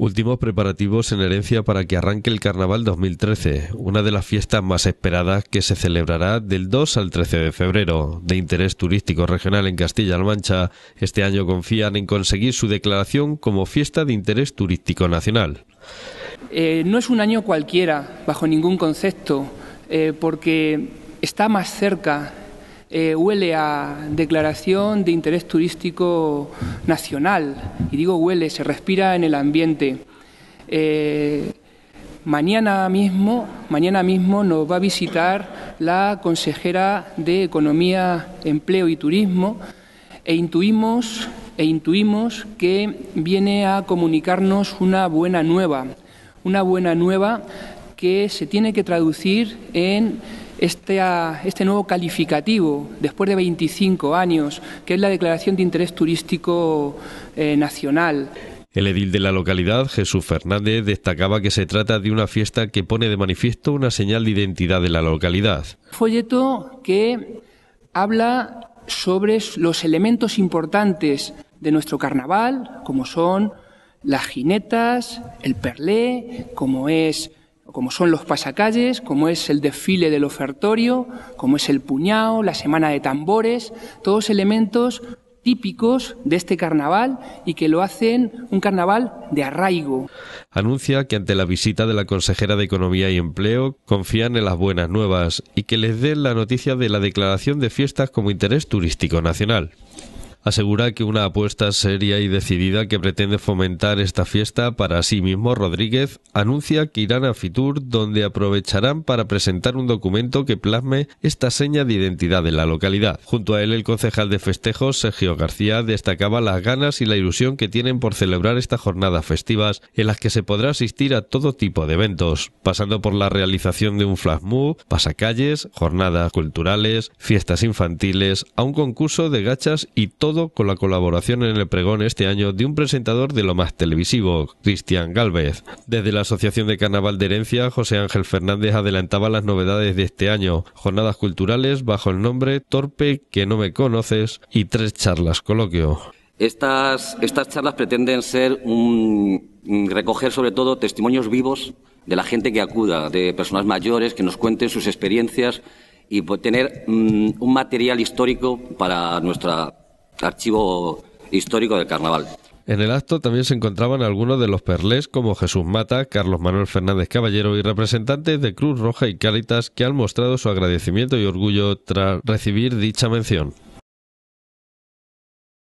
Últimos preparativos en herencia para que arranque el Carnaval 2013, una de las fiestas más esperadas que se celebrará del 2 al 13 de febrero. De interés turístico regional en Castilla-La Mancha, este año confían en conseguir su declaración como fiesta de interés turístico nacional. Eh, no es un año cualquiera, bajo ningún concepto, eh, porque está más cerca eh, huele a declaración de interés turístico nacional. Y digo huele, se respira en el ambiente. Eh, mañana mismo, mañana mismo nos va a visitar la consejera de Economía, Empleo y Turismo e intuimos, e intuimos que viene a comunicarnos una buena nueva, una buena nueva que se tiene que traducir en este, nuevo calificativo, después de 25 años, que es la Declaración de Interés Turístico eh, Nacional. El edil de la localidad, Jesús Fernández, destacaba que se trata de una fiesta que pone de manifiesto una señal de identidad de la localidad. Folleto que habla sobre los elementos importantes de nuestro carnaval, como son las jinetas, el perlé, como es como son los pasacalles, como es el desfile del ofertorio, como es el puñado, la semana de tambores, todos elementos típicos de este carnaval y que lo hacen un carnaval de arraigo. Anuncia que ante la visita de la consejera de Economía y Empleo confían en las buenas nuevas y que les den la noticia de la declaración de fiestas como interés turístico nacional asegura que una apuesta seria y decidida que pretende fomentar esta fiesta para sí mismo, Rodríguez anuncia que irán a Fitur, donde aprovecharán para presentar un documento que plasme esta seña de identidad de la localidad. Junto a él, el concejal de festejos, Sergio García, destacaba las ganas y la ilusión que tienen por celebrar estas jornadas festivas, en las que se podrá asistir a todo tipo de eventos, pasando por la realización de un flashmob, pasacalles, jornadas culturales, fiestas infantiles, a un concurso de gachas y todo con la colaboración en el pregón este año de un presentador de lo más televisivo, Cristian Galvez. Desde la Asociación de Carnaval de Herencia, José Ángel Fernández adelantaba las novedades de este año, jornadas culturales bajo el nombre Torpe que no me conoces y tres charlas coloquio. Estas, estas charlas pretenden ser un, recoger sobre todo testimonios vivos de la gente que acuda, de personas mayores que nos cuenten sus experiencias y pues, tener mm, un material histórico para nuestra archivo histórico del carnaval. En el acto también se encontraban algunos de los perlés como Jesús Mata, Carlos Manuel Fernández Caballero y representantes de Cruz Roja y Cáritas que han mostrado su agradecimiento y orgullo tras recibir dicha mención.